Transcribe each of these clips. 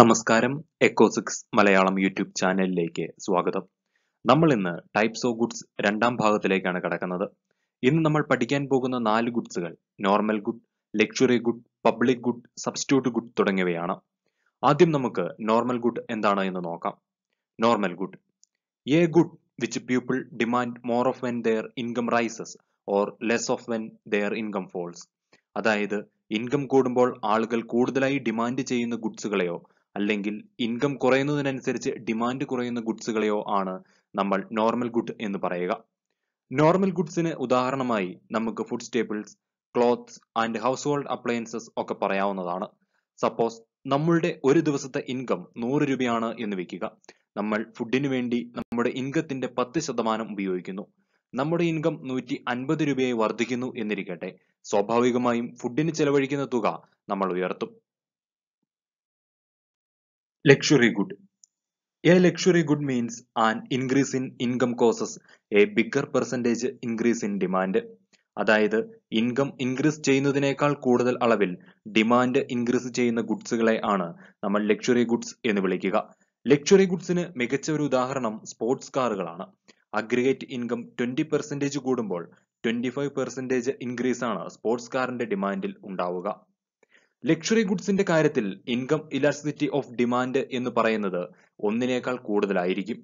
നമസ്കാരം എക്കോസിക്സ് മലയാളം യൂട്യൂബ് ചാനലിലേക്ക് സ്വാഗതം നമ്മൾ ഇന്ന് ടൈപ്സ് ഓഫ് ഗുഡ്സ് രണ്ടാം ഭാഗത്തിലേക്കാണ് കടക്കുന്നത് ഇന്ന് നമ്മൾ പഠിക്കാൻ പോകുന്ന നാല് ഗുഡ്സുകൾ normal good luxury good public good substitute good തുടങ്ങിയവയാണ് ആദ്യം നമുക്ക് നോർമൽ ഗുഡ് എന്താണ് എന്ന് നോക്കാം normal good a good which people demand more of when their income rises or less of when their income falls അതായത് ഇൻകം കൂടുമ്പോൾ ആളുകൾ കൂടുതലായി ഡിമാൻഡ് ചെയ്യുന്ന ഗുഡ്സുകളെയോ അല്ലെങ്കിൽ ഇൻകം കുറയുന്നതിനനുസരിച്ച് ഡിമാൻഡ് കുറയുന്ന ഗുഡ്സുകളെയോ ആണ് നമ്മൾ നോർമൽ ഗുഡ് എന്ന് പറയുക നോർമൽ ഗുഡ്സിന് ഉദാഹരണമായി നമുക്ക് food staples clothes and household appliances ഒക്കെ പറയാവുന്നതാണ് സപ്പോസ് നമ്മളുടെ ഒരു ദിവസത്തെ ഇൻകം നൂറ് രൂപയാണ് എന്ന് വെക്കുക നമ്മൾ ഫുഡിന് വേണ്ടി നമ്മുടെ ഇൻകത്തിന്റെ പത്ത് ശതമാനം ഉപയോഗിക്കുന്നു നമ്മുടെ ഇൻകം നൂറ്റി അൻപത് രൂപയായി വർദ്ധിക്കുന്നു എന്നിരിക്കട്ടെ സ്വാഭാവികമായും ഫുഡിന് ചെലവഴിക്കുന്ന തുക നമ്മൾ ഉയർത്തും Luxury good. A luxury good means an increase in income causes a bigger percentage increase in demand. അതായത് ഇൻകം ഇൻക്രീസ് ചെയ്യുന്നതിനേക്കാൾ കൂടുതൽ അളവിൽ ഡിമാൻഡ് ഇൻക്രീസ് ചെയ്യുന്ന ഗുഡ്സുകളെ ആണ് നമ്മൾ ലക്ഷറി ഗുഡ്സ് എന്ന് വിളിക്കുക ലക്ഷറി ഗുഡ്സിന് മികച്ച ഒരു ഉദാഹരണം സ്പോർട്സ് കാറുകളാണ് അഗ്രിഗേറ്റ് ഇൻകം ട്വന്റി പെർസെൻറ്റേജ് കൂടുമ്പോൾ ട്വന്റി ഫൈവ് പെർസെൻറ്റേജ് ഇൻക്രീസ് ആണ് സ്പോർട്സ് കാറിന്റെ ഡിമാൻഡിൽ ഉണ്ടാവുക ലക്ഷറി ഗുഡ്സിന്റെ കാര്യത്തിൽ ഇൻകം ഇലാസ്റ്റിറ്റി ഓഫ് ഡിമാൻഡ് എന്ന് പറയുന്നത് ഒന്നിനേക്കാൾ കൂടുതലായിരിക്കും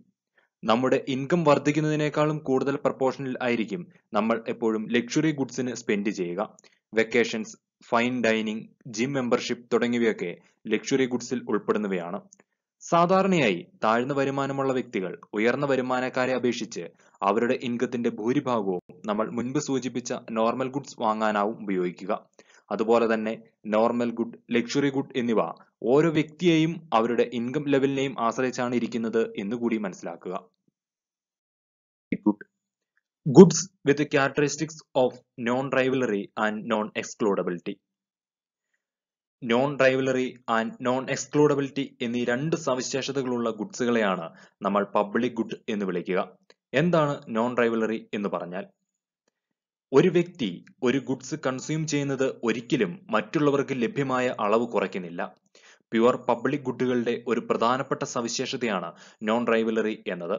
നമ്മുടെ ഇൻകം വർദ്ധിക്കുന്നതിനേക്കാളും കൂടുതൽ പ്രപ്പോർഷനിൽ ആയിരിക്കും നമ്മൾ എപ്പോഴും ലക്ഷറി ഗുഡ്സിന് സ്പെൻഡ് ചെയ്യുക vacations fine dining gym membership തുടങ്ങിയവയൊക്കെ ലക്ഷറി ഗുഡ്സിൽ ഉൾപ്പെടുന്നവയാണ് സാധാരണയായി താഴ്ന്ന വരുമാനമുള്ള വ്യക്തികൾ ഉയർന്ന വരുമാനക്കാരെ അപേക്ഷിച്ച് അവരുടെ ഇൻകത്തിന്റെ ഭൂരിഭാഗവും നമ്മൾ മുൻപ് സൂചിപ്പിച്ച നോർമൽ ഗുഡ്സ് വാങ്ങാനാവും ഉപയോഗിക്കുക അതുപോലെ തന്നെ നോർമൽ ഗുഡ് ലക്ഷറി ഗുഡ് എന്നിവ ഓരോ വ്യക്തിയെയും അവരുടെ ഇൻകം ലെവലിനെയും ആശ്രയിച്ചാണ് ഇരിക്കുന്നത് എന്ന് കൂടി മനസ്സിലാക്കുക goods with characteristics of non rivalry and non excludability non rivalry and non excludability എന്നീ രണ്ട് സവിശേഷതകളുള്ള ഗുഡ്സുകളെയാണ് നമ്മൾ പബ്ലിക് ഗുഡ് എന്ന് വിളിക്കുക എന്താണ് നോൺ ഡ്രൈവലറി എന്ന് പറഞ്ഞാൽ ഒരു വ്യക്തി ഒരു ഗുഡ്സ് കൺസ്യൂം ചെയ്യുന്നത് ഒരിക്കലും മറ്റുള്ളവർക്ക് ലഭ്യമായ അളവ് കുറയ്ക്കുന്നില്ല പ്യുവർ പബ്ലിക് ഗുഡുകളുടെ ഒരു പ്രധാനപ്പെട്ട സവിശേഷതയാണ് നോൺ റൈവലറി എന്നത്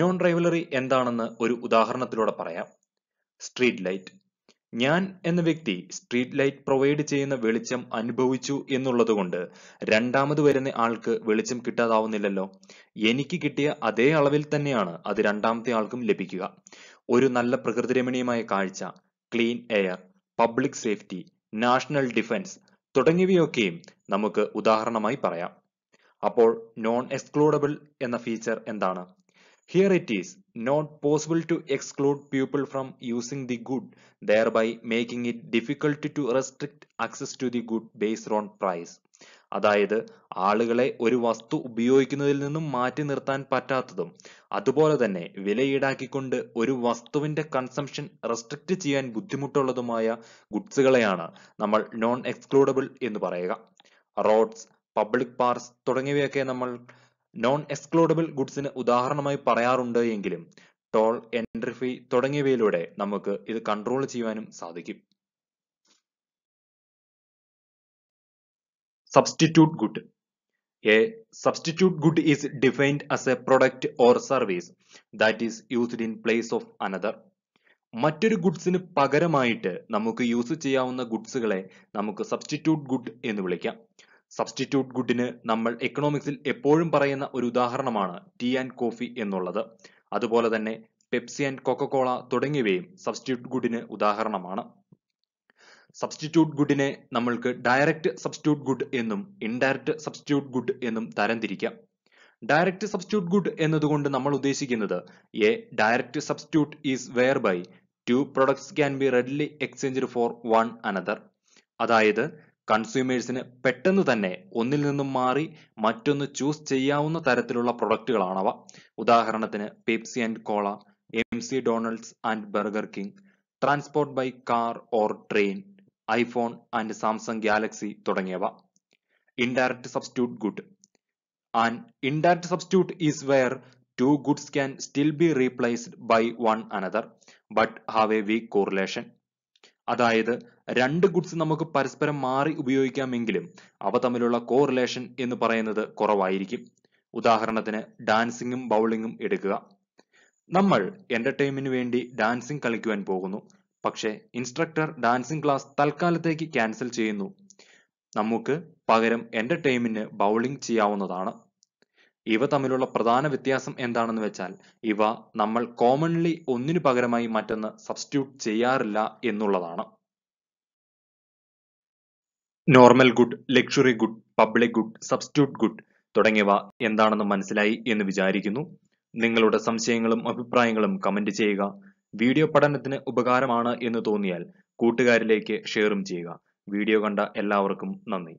നോൺ റൈവലറി എന്താണെന്ന് ഒരു ഉദാഹരണത്തിലൂടെ പറയാം സ്ട്രീറ്റ് ലൈറ്റ് ഞാൻ എന്ന വ്യക്തി സ്ട്രീറ്റ് ലൈറ്റ് പ്രൊവൈഡ് ചെയ്യുന്ന വെളിച്ചം അനുഭവിച്ചു എന്നുള്ളതുകൊണ്ട് രണ്ടാമത് വരുന്ന ആൾക്ക് വെളിച്ചം കിട്ടാതാവുന്നില്ലല്ലോ എനിക്ക് കിട്ടിയ അതേ അളവിൽ തന്നെയാണ് അത് രണ്ടാമത്തെ ആൾക്കും ലഭിക്കുക ഒരു നല്ല പ്രകൃതിരമണീയമായ കാഴ്ച clean air public safety national defence തുടങ്ങിയവയൊക്കെയും നമുക്ക് ഉദാഹരണമായി പറയാം അപ്പോൾ നോൺ എക്സ്ക്ലൂഡബിൾ എന്ന ഫീച്ചർ എന്താണ് here it is not possible to exclude people from using the good thereby making it difficult to restrict access to the good based on price അതായത് ആളുകളെ ഒരു വസ്തു ഉപയോഗിക്കുന്നതിൽ നിന്നും മാറ്റി നിർത്താൻ പറ്റാത്തതും അതുപോലെ തന്നെ വില ഈടാക്കിക്കൊണ്ട് ഒരു വസ്തുവിന്റെ കൺസംഷൻ റെസ്ട്രിക്റ്റ് ചെയ്യാൻ ബുദ്ധിമുട്ടുള്ളതുമായ ഗുഡ്സുകളെയാണ് നമ്മൾ നോൺ എക്സ്ക്ലൂഡബിൾ എന്ന് പറയുക റോഡ്സ് പബ്ലിക് പാർക്സ് തുടങ്ങിയവയൊക്കെ നമ്മൾ നോൺ എക്സ്ക്ലൂഡബിൾ ഗുഡ്സിന് ഉദാഹരണമായി പറയാറുണ്ട് എങ്കിലും ടോൾ എൻട്രി ഫീ തുടങ്ങിയവയിലൂടെ നമുക്ക് ഇത് കൺട്രോൾ ചെയ്യുവാനും സാധിക്കും substitute good a substitute good is defined as a product or service that is used in place of another മറ്റൊരു ഗുഡ്സിന് പകരമായിട്ട് നമുക്ക് യൂസ് ചെയ്യാവുന്ന ഗുഡ്സുകളെ നമുക്ക് സബ്സ്റ്റിറ്റ്യൂട്ട് ഗുഡ് എന്ന് വിളിക്കാം സബ്സ്റ്റിറ്റ്യൂട്ട് ഗുഡിന് നമ്മൾ എക്കണോമിക്സിൽ എപ്പോഴും പറയുന്ന ഒരു ഉദാഹരണമാണ് ടീ ആൻഡ് കോഫി എന്നുള്ളത് അതുപോലെ തന്നെ പെപ്സി ആൻഡ് കൊക്കക്കോള തുടങ്ങിയവയും സബ്സ്റ്റിറ്റ്യൂട്ട് ഗുഡിന് ഉദാഹരണമാണ് സബ്സ്റ്റിറ്റ്യൂട്ട് ഗുഡിനെ നമ്മൾക്ക് ഡയറക്റ്റ് സബ്സ്റ്റിറ്റ്യൂട്ട് ഗുഡ് എന്നും ഇൻഡയറക്റ്റ് സബ്സ്റ്റിറ്റ്യൂട്ട് ഗുഡ് എന്നും തരംതിരിക്കാം ഡയറക്റ്റ് സബ്സ്റ്റിറ്റ്യൂട്ട് ഗുഡ് എന്നതുകൊണ്ട് നമ്മൾ ഉദ്ദേശിക്കുന്നത് a direct substitute is whereby two products can be readily exchange for one another അതായത് കൺസ്യൂമേഴ്സിന് പെട്ടെന്ന് തന്നെ ഒന്നിൽ നിന്നും മാറി മറ്റൊന്ന് ചൂസ് ചെയ്യാവുന്ന തരത്തിലുള്ള പ്രൊഡക്റ്റുകളാണവ ഉദാഹരണത്തിന് Pepsi and cola McDonald's and Burger King transport by car or train iPhone and Samsung Galaxy തുടങ്ങിയവ indirect substitute good and indirect substitute is where two goods can still be replaced by one another but have a weak correlation അതായത് രണ്ട് goods നമുക്ക് പരസ്പരം മാറി ഉപയോഗിക്കാമെങ്കിലും അവ തമ്മിലുള്ള correlation എന്ന് പറയുന്നത് കുറവായിരിക്കും ഉദാഹരണത്തിന് ഡാൻസിങ്ങും ബൗളിങ്ങും എടുക്കുക നമ്മൾ എന്റർടൈൻമെന്റിന് വേണ്ടി ഡാൻസിങ് കളിക്കുവാൻ പോകുന്നു പക്ഷേ ഇൻസ്ട്രക്ടർ ഡാൻസിംഗ് ക്ലാസ് തൽക്കാലത്തേക്ക് ക്യാൻസൽ ചെയ്യുന്നു നമുക്ക് പകരം എൻ്റെ ടീമിന് ബൗളിംഗ് ചെയ്യാവുന്നതാണ് ഇവ തമ്മിലുള്ള പ്രധാന വ്യത്യാസം എന്താണെന്ന് വെച്ചാൽ ഇവ നമ്മൾ കോമൺലി ഒന്നിനു പകരമായി മറ്റൊന്ന് സബ്സ്റ്റിറ്റ്യൂട്ട് ചെയ്യാറില്ല എന്നുള്ളതാണ് normal good luxury good public good substitute good തുടങ്ങിയവ എന്താണെന്ന് മനസ്സിലായി എന്ന് വിചാരിക്കുന്നു നിങ്ങളുടെ സംശയങ്ങളും അഭിപ്രായങ്ങളും കമന്റ് ചെയ്യുക വീഡിയോ പഠനത്തിന് ഉപകാരമാണ് എന്ന് തോന്നിയാൽ കൂട്ടുകാരിലേക്ക് ഷെയറും ചെയ്യുക വീഡിയോ കണ്ട എല്ലാവർക്കും നന്ദി